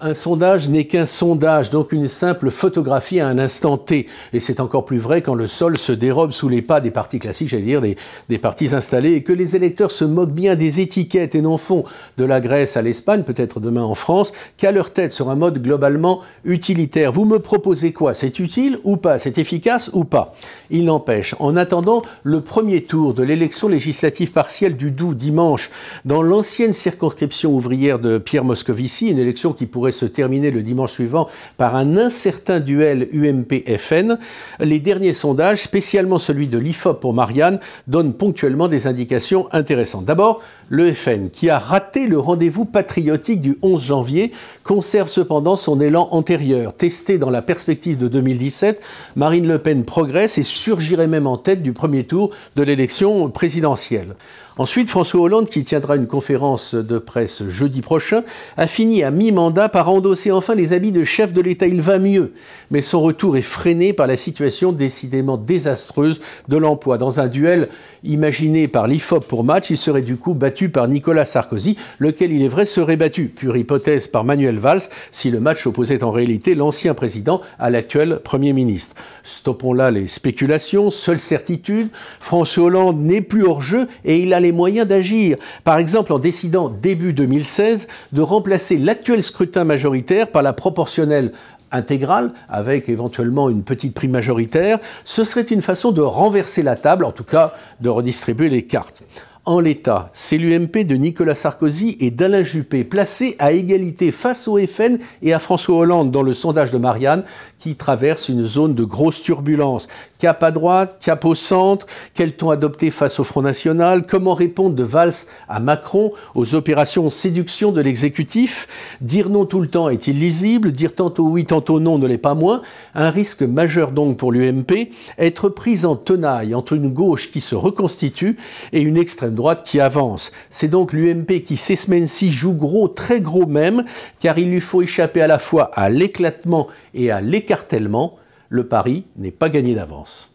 Un sondage n'est qu'un sondage, donc une simple photographie à un instant T. Et c'est encore plus vrai quand le sol se dérobe sous les pas des partis classiques, j'allais dire des, partis installés, et que les électeurs se moquent bien des étiquettes et n'en font, de la Grèce à l'Espagne, peut-être demain en France, qu'à leur tête sur un mode globalement utilitaire. Vous me proposez quoi C'est utile ou pas C'est efficace ou pas Il n'empêche, en attendant le premier tour de l'élection législative partielle du Doubs dimanche, dans l'ancienne circonscription ouvrière de Pierre Moscovici, une élection qui pourrait se terminer le dimanche suivant par un incertain duel UMP-FN. Les derniers sondages, spécialement celui de l'IFOP pour Marianne, donnent ponctuellement des indications intéressantes. D'abord, le FN, qui a raté le rendez-vous patriotique du 11 janvier, conserve cependant son élan antérieur. Testé dans la perspective de 2017, Marine Le Pen progresse et surgirait même en tête du premier tour de l'élection présidentielle. Ensuite, François Hollande, qui tiendra une conférence de presse jeudi prochain, a fini à mi-mandat par par endosser enfin les habits de chef de l'État. Il va mieux, mais son retour est freiné par la situation décidément désastreuse de l'emploi. Dans un duel imaginé par l'IFOP pour match, il serait du coup battu par Nicolas Sarkozy, lequel il est vrai serait battu, pure hypothèse, par Manuel Valls, si le match opposait en réalité l'ancien président à l'actuel Premier ministre. Stoppons là les spéculations, seule certitude, François Hollande n'est plus hors jeu et il a les moyens d'agir. Par exemple, en décidant début 2016 de remplacer l'actuel scrutin majoritaire par la proportionnelle intégrale, avec éventuellement une petite prime majoritaire, ce serait une façon de renverser la table, en tout cas de redistribuer les cartes en l'état, c'est l'UMP de Nicolas Sarkozy et d'Alain Juppé, placés à égalité face au FN et à François Hollande dans le sondage de Marianne, qui traverse une zone de grosse turbulence. Cap à droite, cap au centre, quel ton adopter face au Front National, comment répondre de Valls à Macron aux opérations séduction de l'exécutif, dire non tout le temps est il lisible dire tantôt oui, tantôt non ne l'est pas moins, un risque majeur donc pour l'UMP, être prise en tenaille entre une gauche qui se reconstitue et une extrême droite qui avance. C'est donc l'UMP qui, ces semaines-ci, joue gros, très gros même, car il lui faut échapper à la fois à l'éclatement et à l'écartèlement. Le pari n'est pas gagné d'avance.